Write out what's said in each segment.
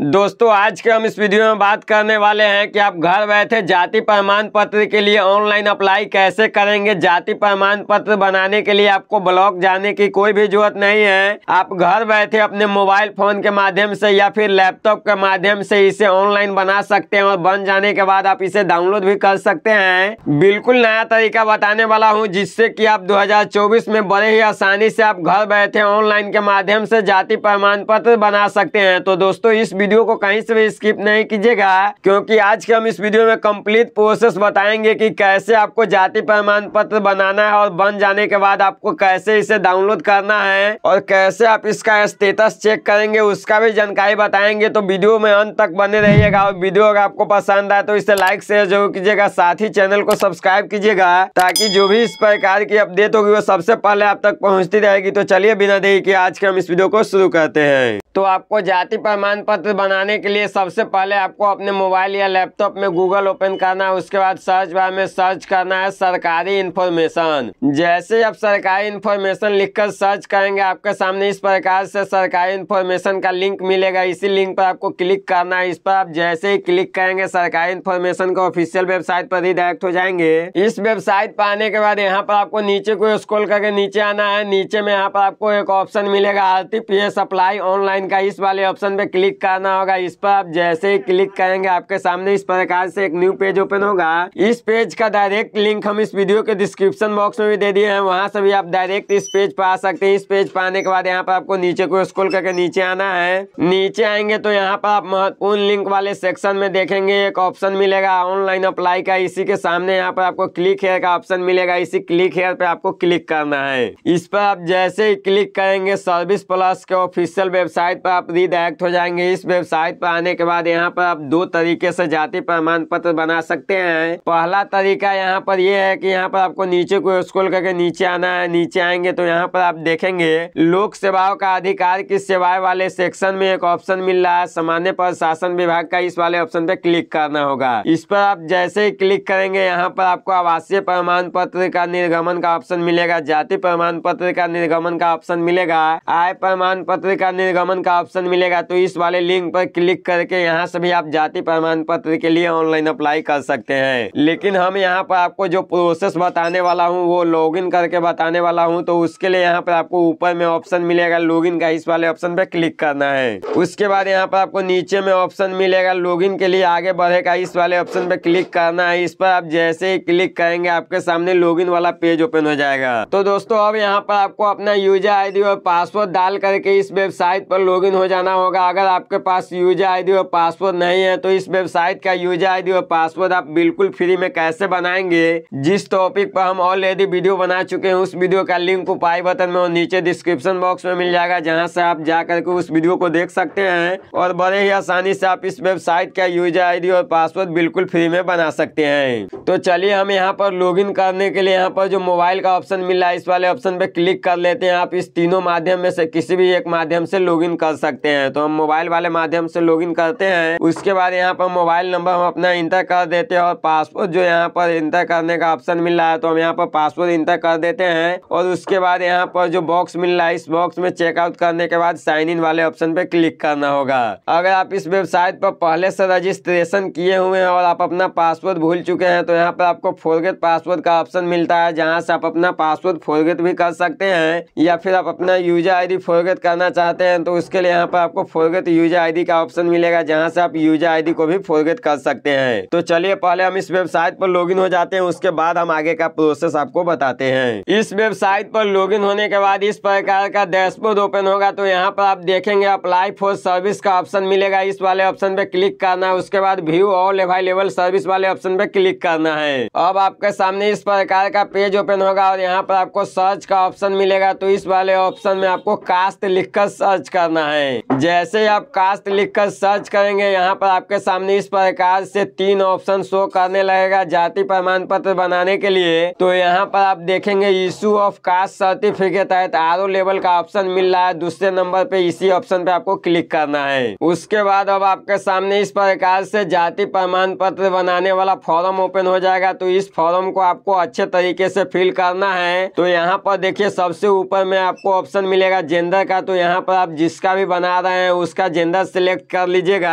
दोस्तों आज के हम इस वीडियो में बात करने वाले हैं कि आप घर बैठे जाति प्रमाण पत्र के लिए ऑनलाइन अप्लाई कैसे करेंगे जाति प्रमाण पत्र बनाने के लिए आपको ब्लॉक जाने की कोई भी जरूरत नहीं है आप घर बैठे अपने मोबाइल फोन के माध्यम से या फिर लैपटॉप के माध्यम से इसे ऑनलाइन बना सकते हैं और बन जाने के बाद आप इसे डाउनलोड भी कर सकते हैं बिल्कुल नया तरीका बताने वाला हूँ जिससे की आप दो में बड़े ही आसानी से आप घर बैठे ऑनलाइन के माध्यम से जाति प्रमाण पत्र बना सकते हैं तो दोस्तों इस वीडियो को कहीं से भी स्किप नहीं कीजिएगा क्योंकि आज के हम इस वीडियो में कंप्लीट प्रोसेस बताएंगे कि कैसे आपको जाति प्रमाण पत्र बनाना है और बन जाने के बाद आपको कैसे इसे डाउनलोड करना है और कैसे आप इसका स्टेटस चेक करेंगे उसका भी जानकारी बताएंगे तो वीडियो में अंत तक बने रहिएगा और वीडियो अगर आपको पसंद आए तो इसे लाइक शेयर जरूर कीजिएगा साथ ही चैनल को सब्सक्राइब कीजिएगा ताकि जो भी इस प्रकार की अपडेट होगी वो सबसे पहले आप तक पहुँचती रहेगी तो चलिए बिना देरी के आज के हम इस वीडियो को शुरू करते हैं तो आपको जाति प्रमाण पत्र बनाने के लिए सबसे पहले आपको अपने मोबाइल या लैपटॉप में गूगल ओपन करना है उसके बाद सर्च बार में सर्च करना है सरकारी इन्फॉर्मेशन जैसे आप सरकारी इन्फॉर्मेशन लिखकर सर्च करेंगे आपके सामने इस प्रकार से सरकारी इन्फॉर्मेशन का लिंक मिलेगा इसी लिंक पर आपको क्लिक करना है इस पर आप जैसे ही क्लिक करेंगे सरकारी इन्फॉर्मेशन का ऑफिशियल वेबसाइट पर रिडायरेक्ट हो जाएंगे इस वेबसाइट पर आने के बाद यहाँ पर आपको नीचे को स्क्रॉल करके नीचे आना है नीचे में यहाँ पर आपको एक ऑप्शन मिलेगा आरती टी अप्लाई ऑनलाइन का इस वाले ऑप्शन पे क्लिक करना करना होगा इस पर आप जैसे ही क्लिक करेंगे आपके सामने इस प्रकार से एक न्यू पेज ओपन होगा इस पेज का डायरेक्ट लिंक हम इस वीडियो के डिस्क्रिप्शन बॉक्स में भी दे दिए हैं वहां से भी आप डायरेक्ट इस पेज पर आ सकते हैं इस पेज पर आने के बाद यहाँ पर आपको नीचे को स्क्रॉल करके नीचे आना है नीचे आएंगे तो यहाँ पर आप महत्वपूर्ण लिंक वाले सेक्शन में देखेंगे एक ऑप्शन मिलेगा ऑनलाइन अप्लाई का इसी के सामने यहाँ पर आपको क्लिक हेयर का ऑप्शन मिलेगा इसी क्लिक हेयर पे आपको क्लिक करना है इस पर आप जैसे ही क्लिक करेंगे सर्विस प्लस के ऑफिशियल वेबसाइट पर आप रिडायरेक्ट हो जाएंगे इस वेबसाइट पर आने के बाद यहाँ पर आप दो तरीके से जाति प्रमाण पत्र बना सकते हैं पहला तरीका यहाँ पर यह है कि यहाँ पर आपको नीचे को स्कूल करके नीचे आना है नीचे आएंगे तो यहाँ पर आप देखेंगे लोक सेवाओं का अधिकार की सेवाएं वाले सेक्शन में एक ऑप्शन मिल रहा है सामान्य प्रशासन विभाग का इस वाले ऑप्शन पे क्लिक करना होगा इस पर आप जैसे ही क्लिक करेंगे यहाँ पर आपको आवासीय प्रमाण पत्र का निर्गमन का ऑप्शन मिलेगा जाति प्रमाण पत्र का निर्गमन का ऑप्शन मिलेगा आय प्रमाण पत्र का निर्गमन का ऑप्शन मिलेगा तो इस वाले लिंक लिंक पर क्लिक करके यहाँ से भी आप जाति प्रमाण पत्र के लिए ऑनलाइन अप्लाई कर सकते हैं लेकिन हम यहाँ पर आपको जो प्रोसेस बताने वाला हूँ वो लॉग करके बताने वाला हूँ तो उसके लिए यहाँ पर आपको ऊपर में ऑप्शन मिलेगा लॉग का इस वाले ऑप्शन पर क्लिक करना है उसके बाद यहाँ पर आपको नीचे में ऑप्शन मिलेगा लॉग के लिए आगे बढ़े का इस वाले ऑप्शन पर क्लिक करना है इस पर आप जैसे ही क्लिक करेंगे आपके सामने लॉग वाला पेज ओपन हो जाएगा तो दोस्तों अब यहाँ पर आपको अपना यूजर आई और पासवर्ड डाल करके इस वेबसाइट पर लॉग हो जाना होगा अगर आपके पास पास यूजर आई और पासवर्ड नहीं है तो इस वेबसाइट का यूजर आई और पासवर्ड आप बिल्कुल फ्री में कैसे बनाएंगे जिस टॉपिक पर हम ऑलरेडी वीडियो बना चुके हैं उस वीडियो का लिंक उपाय बटन में और नीचे डिस्क्रिप्शन बॉक्स में मिल जाएगा जहाँ से आप जा करके उस वीडियो को देख सकते हैं और बड़े ही आसानी से आप इस वेबसाइट का यूजर आई और पासवर्ड बिल्कुल फ्री में बना सकते हैं तो चलिए हम यहाँ पर लॉग करने के लिए यहाँ पर जो मोबाइल का ऑप्शन मिल रहा है इस वाले ऑप्शन पे क्लिक कर लेते हैं आप इस तीनों माध्यम में से किसी भी एक माध्यम से लॉग कर सकते हैं तो हम मोबाइल वाले माध्यम माध्यम से लॉगिन करते हैं उसके बाद यहाँ पर मोबाइल नंबर हम अपना इंटर कर देते हैं और पासवर्ड जो यहाँ पर इंटर करने का ऑप्शन मिल रहा है तो हम यहाँ पर पासवर्ड इंटर कर देते हैं और उसके बाद यहाँ पर जो बॉक्स मिल रहा है इस बॉक्स में चेकआउट करने के बाद साइन इन वाले ऑप्शन पे क्लिक करना होगा अगर आप इस वेबसाइट पर पहले से रजिस्ट्रेशन किए हुए हैं और आप अपना पासवर्ड भूल चुके हैं तो यहाँ पर आपको फोरगेट पासवर्ड का ऑप्शन मिलता है जहाँ से आप अपना पासवर्ड फोरगेट भी कर सकते हैं या फिर आप अपना यूजर आई डी फोरगेट करना चाहते हैं तो उसके लिए यहाँ पर आपको फोरगेट यूजर आईडी का ऑप्शन मिलेगा जहां से आप यूजर आईडी को भी फॉरगेट कर सकते हैं तो चलिए पहले हम इस वेबसाइट पर लॉगिन हो जाते हैं उसके बाद हम आगे का प्रोसेस आपको बताते हैं इस वेबसाइट पर लॉगिन होने के बाद इस प्रकार का डैशबोर्ड ओपन होगा तो यहाँ पर आप देखेंगे अप्लाई फॉर सर्विस का ऑप्शन मिलेगा इस वाले ऑप्शन पे क्लिक करना है उसके बाद व्यू ऑल अवेलेबल सर्विस वाले ऑप्शन पे क्लिक करना है अब आपके सामने इस प्रकार का पेज ओपन होगा और यहाँ पर आपको सर्च का ऑप्शन मिलेगा तो इस वाले ऑप्शन में आपको कास्ट लिखकर सर्च करना है जैसे आप कास्ट पॉडकास्ट लिखकर सर्च करेंगे यहाँ पर आपके सामने इस प्रकार से तीन ऑप्शन शो करने लगेगा जाति प्रमाण पत्र बनाने के लिए तो यहाँ पर आप देखेंगे इशू ऑफ कास्ट सर्टिफिकेट तो आर लेवल का ऑप्शन मिल रहा है दूसरे नंबर पे इसी ऑप्शन पे आपको क्लिक करना है उसके बाद अब आपके सामने इस प्रकार से जाति प्रमाण पत्र बनाने वाला फॉर्म ओपन हो जाएगा तो इस फॉर्म को आपको अच्छे तरीके से फिल करना है तो यहाँ पर देखिए सबसे ऊपर में आपको ऑप्शन मिलेगा जेंडर का तो यहाँ पर आप जिसका भी बना रहे हैं उसका जेंडर सेलेक्ट कर लीजिएगा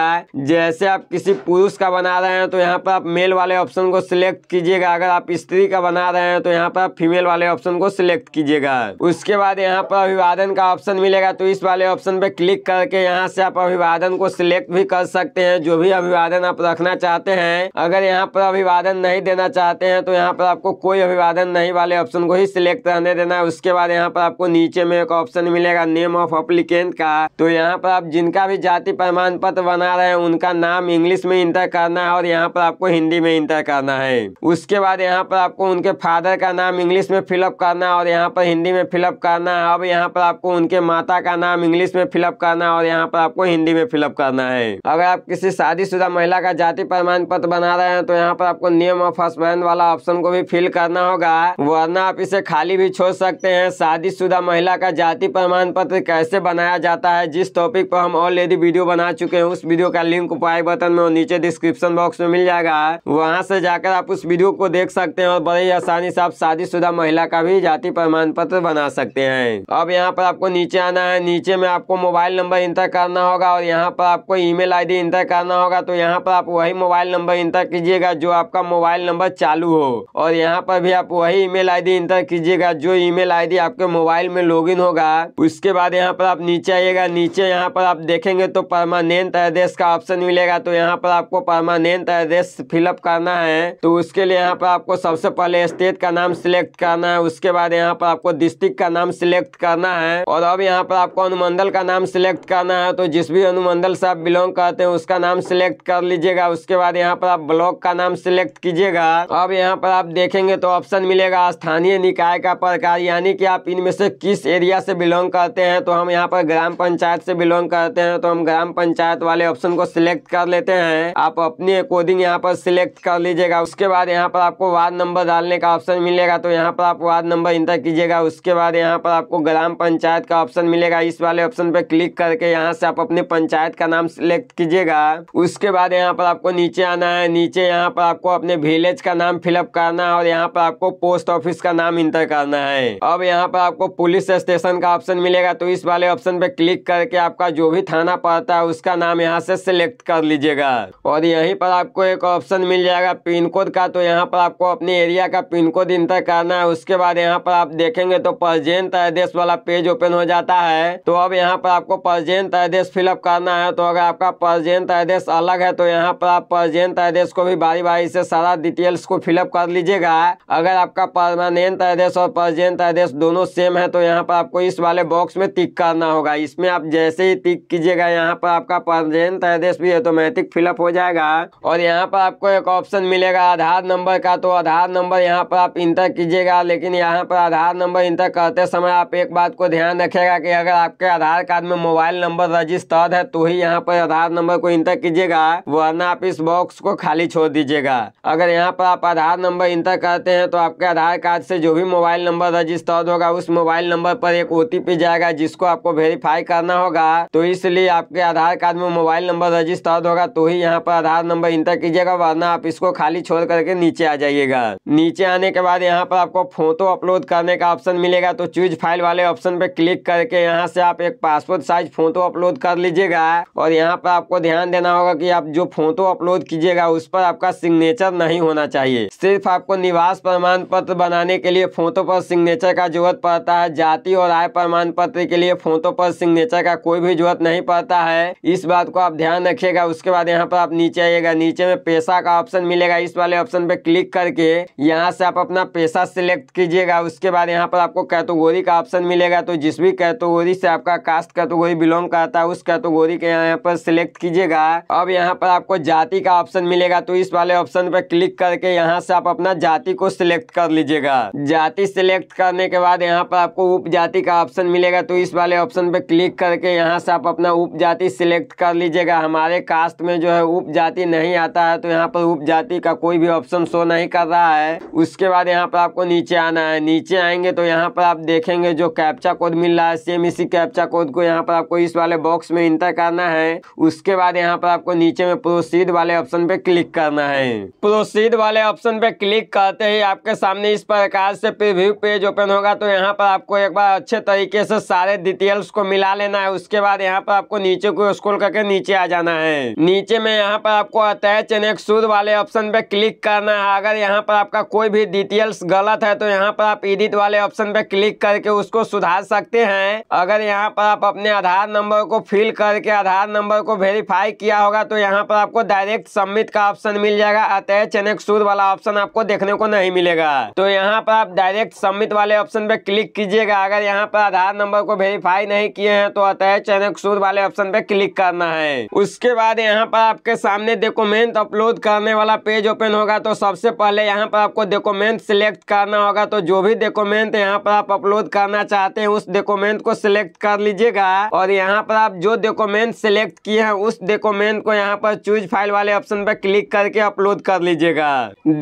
जैसे आप किसी पुरुष का बना रहे हैं तो यहाँ पर आप मेल वाले ऑप्शन को सिलेक्ट कीजिएगा अगर आप स्त्री का बना रहे हैं तो यहाँ पर आप फीमेल वाले ऑप्शन को सिलेक्ट कीजिएगा उसके बाद यहाँ पर अभिवादन का ऑप्शन मिलेगा तो इस वाले ऑप्शन पे क्लिक करके यहाँ से आप अभिवादन को सिलेक्ट भी कर सकते हैं जो भी अभिवादन आप रखना चाहते हैं अगर यहाँ पर अभिवादन नहीं देना चाहते हैं तो यहाँ पर आपको कोई अभिवादन नहीं वाले ऑप्शन को ही सिलेक्ट रहने देना है उसके बाद यहाँ पर आपको नीचे में एक ऑप्शन मिलेगा नेम ऑफ अप्लीकेंट का तो यहाँ पर आप जिनका भी जाति जाति प्रमाण पत्र बना रहे हैं उनका नाम इंग्लिश में इंटर करना है और यहाँ पर आपको हिंदी में इंटर करना है उसके बाद यहाँ पर आपको उनके फादर का नाम इंग्लिश में फिलअप करना है और यहाँ पर हिंदी में फिलअप करना है अब यहाँ पर आपको उनके माता का नाम इंग्लिश में फिलअप करना है और यहाँ पर आपको हिंदी में फिलअप करना है अगर आप किसी शादीशुदा महिला का जाति प्रमाण पत्र बना रहे हैं तो यहाँ पर आपको नियम ऑफ हस्बैंड वाला ऑप्शन को भी फिल करना होगा वरना आप इसे खाली भी छोड़ सकते हैं शादीशुदा महिला का जाति प्रमाण पत्र कैसे बनाया जाता है जिस टॉपिक पर हम ऑलरेडी वीडियो बना चुके हैं उस वीडियो का लिंक उपाई बटन में और नीचे डिस्क्रिप्शन बॉक्स में मिल जाएगा वहाँ से जाकर आप उस वीडियो को देख सकते हैं और बड़े आसानी से आप शादीशुदा महिला का भी जाति प्रमाण पत्र बना सकते हैं अब यहाँ पर आपको नीचे आना है नीचे में आपको मोबाइल नंबर इंटर करना होगा और यहाँ पर आपको ई मेल इंटर करना होगा तो यहाँ पर आप वही मोबाइल नंबर इंटर कीजिएगा जो आपका मोबाइल नंबर चालू हो और यहाँ पर भी आप वही ई मेल इंटर कीजिएगा जो ई मेल आपके मोबाइल में लॉग होगा उसके बाद यहाँ पर आप नीचे आइएगा नीचे यहाँ पर आप देखेंगे तो परमानेंट एड्रेस का ऑप्शन मिलेगा तो यहाँ पर आपको परमानेंट एड्रेस फिलअप करना है तो उसके लिए यहाँ पर आपको सबसे पहले स्टेट का नाम सिलेक्ट करना है उसके बाद यहाँ पर आपको डिस्ट्रिक्ट का नाम सिलेक्ट करना है और अब यहाँ पर आपको अनुमंडल का नाम सिलेक्ट करना है तो जिस भी अनुमंडल से आप बिलोंग करते हैं उसका नाम सिलेक्ट कर लीजिएगा उसके बाद यहाँ पर आप ब्लॉक का नाम सिलेक्ट कीजिएगा अब यहाँ पर आप देखेंगे तो ऑप्शन मिलेगा स्थानीय निकाय का प्रकार यानी कि आप इनमें से किस एरिया से बिलोंग करते हैं तो हम यहाँ पर ग्राम पंचायत से बिलोंग करते हैं तो हम ग्राम पंचायत वाले ऑप्शन को सिलेक्ट कर लेते हैं आप अपनी अकॉर्डिंग यहाँ पर सिलेक्ट कर लीजिएगा उसके बाद यहाँ पर आपको वार्ड नंबर डालने का ऑप्शन मिलेगा तो यहाँ पर आप वार्ड नंबर इंटर कीजिएगा उसके बाद यहाँ पर आपको ग्राम पंचायत का ऑप्शन मिलेगा इस वाले ऑप्शन पर क्लिक करके यहाँ से आप अपनी पंचायत का नाम सिलेक्ट कीजिएगा उसके बाद यहाँ पर आपको नीचे आना है नीचे यहाँ पर आपको अपने विलेज का नाम फिलअप करना है और यहाँ पर आपको पोस्ट ऑफिस का नाम इंटर करना है अब यहाँ पर आपको पुलिस स्टेशन का ऑप्शन मिलेगा तो इस वाले ऑप्शन पे क्लिक करके आपका जो भी थाना पड़ता जाता है उसका नाम यहाँ से सिलेक्ट कर लीजिएगा और यहीं पर आपको एक ऑप्शन मिल जाएगा पिन कोड का तो यहाँ पर आपको अपने एरिया का पिन कोड इंटर करना है उसके बाद यहाँ पर आप देखेंगे तो प्रजेंट एड्रेस वाला पेज ओपन हो जाता है तो अब यहाँ पर आपको प्रजेंट एड्रेस फिलअप करना है तो अगर आपका परजेंट एड्रेस अलग है तो यहाँ पर आप प्रजेंट एड्रेस को भी बारी बारी से सारा डिटेल्स को फिलअप कर लीजिएगा अगर आपका परमानेंट एड्रेस और परजेंट एड्रेस दोनों सेम है तो यहाँ पर आपको इस वाले बॉक्स में टिक करना होगा इसमें आप जैसे ही टिक कीजिएगा यहाँ यहाँ पर आपका पर्जेंट एड्रेस भी ऑटोमेटिक फिलअप हो जाएगा और यहाँ पर आपको एक ऑप्शन मिलेगा आधार नंबर का तो आधार नंबर यहाँ पर आप इंटर कीजिएगा लेकिन यहाँ पर आधार नंबर इंटर करते समय आप एक बात को ध्यान रखेगा कि अगर आपके आधार कार्ड में मोबाइल नंबर रजिस्टर्ड है तो ही यहाँ पर आधार नंबर को इंटर कीजिएगा वरना आप इस बॉक्स को खाली छोड़ दीजिएगा अगर यहाँ पर आप आधार नंबर इंटर करते हैं तो आपके आधार कार्ड से जो भी मोबाइल नंबर रजिस्टर्ड होगा उस मोबाइल नंबर पर एक ओ जाएगा जिसको आपको वेरीफाई करना होगा तो इसलिए आप आपके आधार कार्ड में मोबाइल नंबर रजिस्टर्ड होगा तो ही यहाँ पर आधार नंबर इंटर कीजिएगा वरना आप इसको खाली छोड़ करके नीचे आ जाइएगा नीचे आने के बाद यहाँ पर आपको फोटो अपलोड करने का ऑप्शन मिलेगा तो चूज फाइल वाले ऑप्शन पर क्लिक करके यहाँ से आप एक पासपोर्ट साइज फोटो अपलोड कर लीजिएगा और यहाँ पर आपको ध्यान देना होगा की आप जो फोटो अपलोड कीजिएगा उस पर आपका सिग्नेचर नहीं होना चाहिए सिर्फ आपको निवास प्रमाण पत्र बनाने के लिए फोटो पर सिग्नेचर का जरूरत पड़ता है जाति और आय प्रमाण पत्र के लिए फोटो पर सिग्नेचर का कोई भी जरूरत नहीं पड़ता है इस बात को आप ध्यान रखिएगा उसके बाद यहाँ पर आप नीचे आइएगा नीचे में पैसा का ऑप्शन मिलेगा इस वाले ऑप्शन पे क्लिक करके यहाँ से आप अपना पैसा सिलेक्ट कीजिएगा उसके बाद यहाँ पर आपको कैटेगोरी का ऑप्शन मिलेगा तो जिस भी कैटेगोरी से आपका कास्ट कैटेगोरी बिलोंग करता है उस कैटेगोरी के यहाँ पर सिलेक्ट कीजिएगा अब यहाँ पर आपको जाति का ऑप्शन मिलेगा तो इस वाले ऑप्शन पे क्लिक करके यहाँ से आप अपना जाति को सिलेक्ट कर लीजिएगा जाति सिलेक्ट करने के बाद यहाँ पर आपको उप का ऑप्शन मिलेगा तो इस वाले ऑप्शन पे क्लिक करके यहाँ से आप अपना उप उपजाति सिलेक्ट कर लीजिएगा हमारे कास्ट में जो है उप जाति नहीं आता है तो यहाँ पर उप जाति का कोई भी ऑप्शन शो नहीं कर रहा है उसके बाद यहाँ पर आपको नीचे आना है नीचे आएंगे तो यहाँ पर आप देखेंगे जो कैप्चा कोड मिल रहा है सेम इसी कैप्चा कोड को यहाँ पर आपको इस वाले बॉक्स में इंटर करना है उसके बाद यहाँ पर आपको नीचे में प्रोसीड वाले ऑप्शन पे क्लिक करना है प्रोसीड वाले ऑप्शन पे क्लिक करते ही आपके सामने इस प्रकार से प्रिव्यू पेज ओपन होगा तो यहाँ पर आपको एक बार अच्छे तरीके से सारे डिटेल्स को मिला लेना है उसके बाद यहाँ पर आपको नीचे नीचे को स्क्रॉल करके नीचे आ जाना है नीचे में यहाँ पर आपको अटैच एन सूद वाले ऑप्शन पे क्लिक करना है अगर यहाँ पर आपका कोई भी डिटेल्स गलत है तो यहाँ पर आप इडिट वाले ऑप्शन पे क्लिक करके उसको सुधार सकते हैं अगर यहाँ पर आप अपने आधार नंबर को फिल करके आधार नंबर को वेरीफाई किया होगा तो यहाँ पर आपको डायरेक्ट सबमिट का ऑप्शन मिल जाएगा अटैच एन सूद वाला ऑप्शन आपको देखने को नहीं मिलेगा तो यहाँ पर आप डायरेक्ट सबमिट वाले ऑप्शन पे क्लिक कीजिएगा अगर यहाँ पर आधार नंबर को वेरीफाई नहीं किए हैं तो अटैच एन सूद वाले ऑप्शन पे क्लिक करना है उसके बाद यहाँ पर आपके सामने डॉक्यूमेंट अपलोड करने वाला पेज ओपन होगा तो सबसे पहले यहाँ पर आपको डॉक्यूमेंट सिलेक्ट करना होगा तो जो भी डॉक्यूमेंट यहाँ पर आप अपलोड करना चाहते हैं उस डॉक्यूमेंट को सिलेक्ट कर लीजिएगा और यहाँ पर आप जो डॉक्यूमेंट सिलेक्ट किए हैं उस डॉक्यूमेंट को यहाँ पर चूज फाइल वाले ऑप्शन पर क्लिक करके अपलोड कर लीजिएगा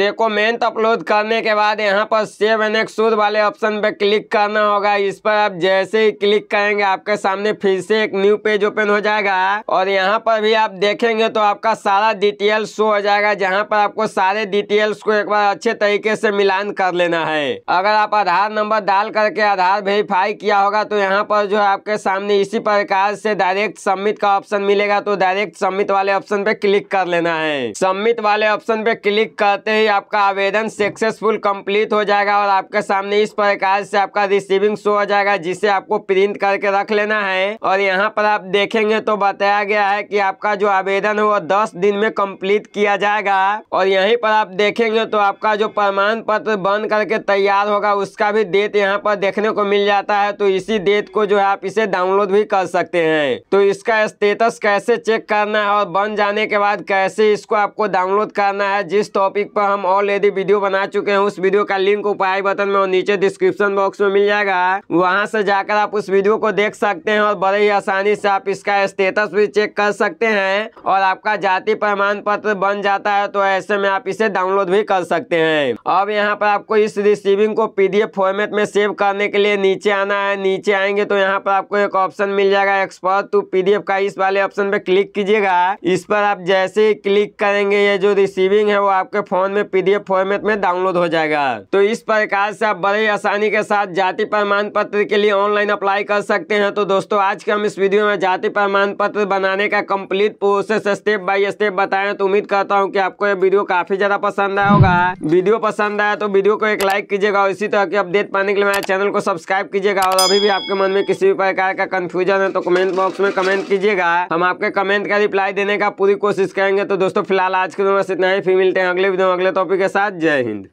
डॉक्यूमेंट अपलोड करने के बाद यहाँ पर सेव एन एक्स वाले ऑप्शन पर क्लिक करना होगा इस पर आप जैसे ही क्लिक करेंगे आपके सामने फिर से एक न्यू पेज ओपन हो जाएगा और यहाँ पर भी आप देखेंगे तो आपका सारा डिटेल शो हो जाएगा जहाँ पर आपको सारे डिटेल्स को एक बार अच्छे तरीके से मिलान कर लेना है अगर आप आधार नंबर डाल करके आधार वेरीफाई किया होगा तो यहाँ पर जो है आपके सामने इसी प्रकार से डायरेक्ट सबमिट का ऑप्शन मिलेगा तो डायरेक्ट सबमिट वाले ऑप्शन पे क्लिक कर लेना है सबमिट वाले ऑप्शन पे क्लिक करते ही आपका आवेदन सक्सेसफुल कम्प्लीट हो जाएगा और आपके सामने इस प्रकार से आपका रिसीविंग शो हो जाएगा जिसे आपको प्रिंट करके रख लेना है और यहाँ पर आप देखेंगे देखेंगे तो बताया गया है कि आपका जो आवेदन है वो दस दिन में कंप्लीट किया जाएगा और यहीं पर आप देखेंगे तो आपका जो प्रमाण पत्र बन करके तैयार होगा उसका भी डेट यहाँ पर देखने को मिल जाता है तो इसी डेट को जो है आप इसे डाउनलोड भी कर सकते हैं तो इसका स्टेटस कैसे चेक करना है और बन जाने के बाद कैसे इसको आपको डाउनलोड करना है जिस टॉपिक पर हम ऑलरेडी वीडियो बना चुके हैं उस वीडियो का लिंक उपाय बटन में और नीचे डिस्क्रिप्शन बॉक्स में मिल जाएगा वहाँ से जाकर आप उस वीडियो को देख सकते हैं और बड़े ही आसानी से आप इसका स्टेटस भी चेक कर सकते हैं और आपका जाति प्रमाण पत्र बन जाता है तो ऐसे में आप इसे डाउनलोड भी कर सकते हैं अब यहाँ पर आपको इस रिसीविंग को पीडीएफ फॉर्मेट में सेव करने के लिए नीचे आना है नीचे आएंगे तो यहाँ पर आपको एक ऑप्शन मिल जाएगा एक्सपर्ट टू पीडीएफ का इस वाले ऑप्शन पे क्लिक कीजिएगा इस पर आप जैसे ही क्लिक करेंगे ये जो रिसीविंग है वो आपके फोन में पीडीएफ फॉर्मेट में डाउनलोड हो जाएगा तो इस प्रकार से आप बड़ी आसानी के साथ जाति प्रमाण पत्र के लिए ऑनलाइन अप्लाई कर सकते हैं तो दोस्तों आज के हम इस वीडियो में जाति प्रमाण पत्र बनाने का complete process step by step बताएं तो उम्मीद करता हूं कि आपको यह वीडियो काफी ज्यादा पसंद आया होगा वीडियो पसंद आया तो वीडियो को एक लाइक कीजिएगा और इसी तरह की अपडेट पाने के लिए मेरे चैनल को सब्सक्राइब कीजिएगा और अभी भी आपके मन में किसी भी प्रकार का कन्फ्यूजन है तो कमेंट बॉक्स में कमेंट कीजिएगा हम आपके कमेंट का रिप्लाई देने का पूरी कोशिश करेंगे तो दोस्तों फिलहाल आज के दिन इतना ही फिर मिलते हैं अगले वीडियो अगले टॉपिक के साथ जय हिंद